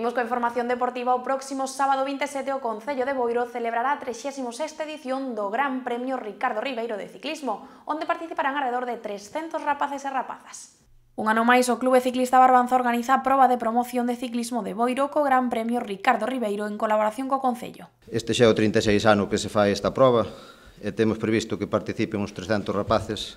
Imos coa información deportiva o próximo sábado 27 o Concello de Boiro celebrará a 36ª edición do Gran Premio Ricardo Ribeiro de Ciclismo, onde participarán alrededor de 300 rapaces e rapazas. Un ano máis, o Clube Ciclista Barbanza organiza a proba de promoción de ciclismo de Boiro co Gran Premio Ricardo Ribeiro en colaboración co Concello. Este xa é o 36 ano que se fai esta proba e temos previsto que participen uns 300 rapaces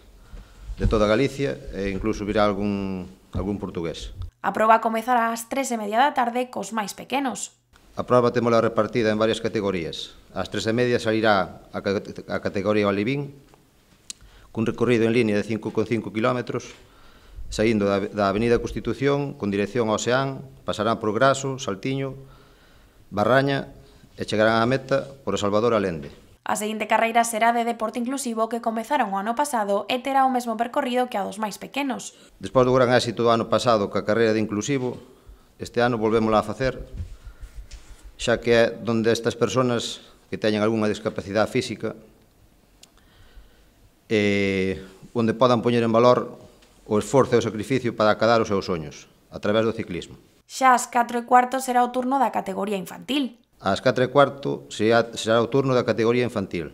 de toda Galicia e incluso virá algún, algún portugués. A proba comezará ás tres e media da tarde cos máis pequenos. A proba temola repartida en varias categorías. Ás tres e media sairá a, categoría Olivín, cun recorrido en línea de 5,5 km, saindo da, Avenida Constitución con dirección ao Oceán, pasarán por Graso, Saltiño, Barraña e chegarán á meta por Salvador Alende. A seguinte carreira será de deporte inclusivo que comezaron o ano pasado e terá o mesmo percorrido que a dos máis pequenos. Despois do gran éxito do ano pasado ca carreira de inclusivo, este ano volvémola a facer, xa que é donde estas persoas que teñen algunha discapacidade física e onde podan poñer en valor o esforzo e o sacrificio para acadar os seus soños, a través do ciclismo. Xa as 4 e cuarto será o turno da categoría infantil. Ás 4 e cuarto será, o turno da categoría infantil,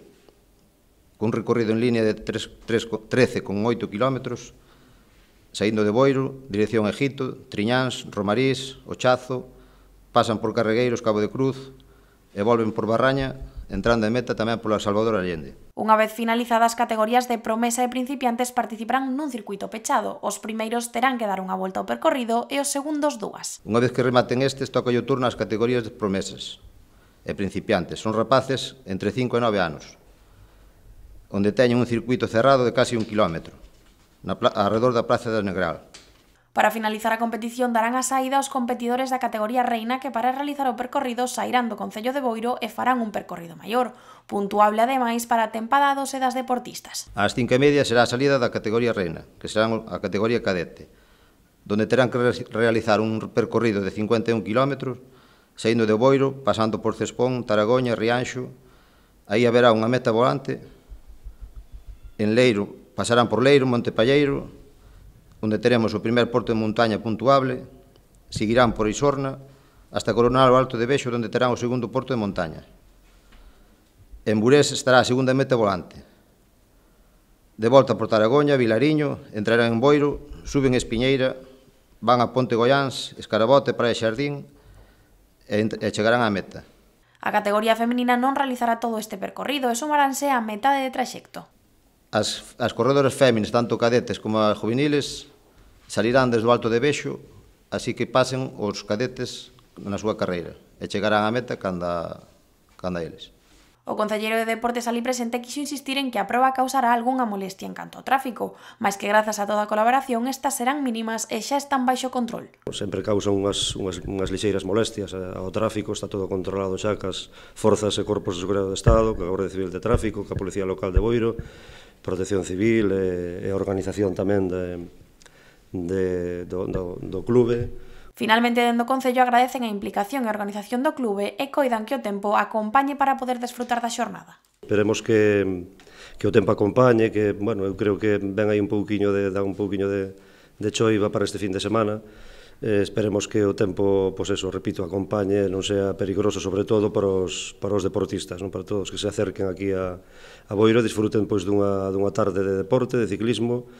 cun recorrido en línea de 13,8 km, saindo de Boiro, dirección Egito, Triñáns, Romarís, Ochazo, pasan por Carregueiros, Cabo de Cruz e volven por Barraña, entrando en meta tamén pola Salvador Allende. Unha vez finalizadas as categorías de promesa e principiantes participarán nun circuito pechado. Os primeiros terán que dar unha volta ao percorrido e os segundos dúas. Unha vez que rematen estes, toca o turno ás categorías de promesas, e principiantes. Son rapaces entre 5 e 9 anos, onde teñen un circuito cerrado de casi un kilómetro, na alrededor da Praza da Negral. Para finalizar a competición darán a saída aos competidores da categoría reina que para realizar o percorrido sairán do Concello de Boiro e farán un percorrido maior, puntuable ademais para a tempada dos e das deportistas. As cinco e media será a salida da categoría reina, que será a categoría cadete, donde terán que realizar un percorrido de 51 kilómetros saindo de Boiro, pasando por Cespón, Taragoña, Rianxo, aí haberá unha meta volante, en Leiro, pasarán por Leiro, Montepalleiro, onde teremos o primer porto de montaña puntuable, seguirán por Isorna, hasta coronar o Alto de Bexo, onde terán o segundo porto de montaña. En Burés estará a segunda meta volante. De volta por Taragoña, Vilariño, entrarán en Boiro, suben Espiñeira, van a Ponte Goiáns, Escarabote, Praia Xardín, e chegarán á meta. A categoría femenina non realizará todo este percorrido e sumaránse a metade de traxecto. As, as corredoras féminas, tanto cadetes como as juveniles, salirán desde o alto de Bexo, así que pasen os cadetes na súa carreira e chegarán á meta canda, canda eles. O concelleiro de Deportes ali presente quixo insistir en que a proba causará algunha molestia en canto ao tráfico, máis que grazas a toda a colaboración estas serán mínimas e xa están baixo control. Sempre causan unhas, unhas, unhas lixeiras molestias eh, ao tráfico, está todo controlado xa cas forzas e corpos de seguridade do Estado, que a Guardia Civil de Tráfico, que a Policía Local de Boiro, Protección Civil e, e organización tamén de, de, do, do, do clube, Finalmente, dentro do Concello agradecen a implicación e organización do clube e coidan que o tempo acompañe para poder desfrutar da xornada. Esperemos que, que o tempo acompañe, que, bueno, eu creo que ven aí un pouquiño de, dá un pouquiño de, de choiva para este fin de semana, eh, esperemos que o tempo, pois eso, repito, acompañe, non sea perigroso sobre todo para os, para os deportistas, non? para todos que se acerquen aquí a, a Boiro e disfruten pois, dunha, dunha tarde de deporte, de ciclismo,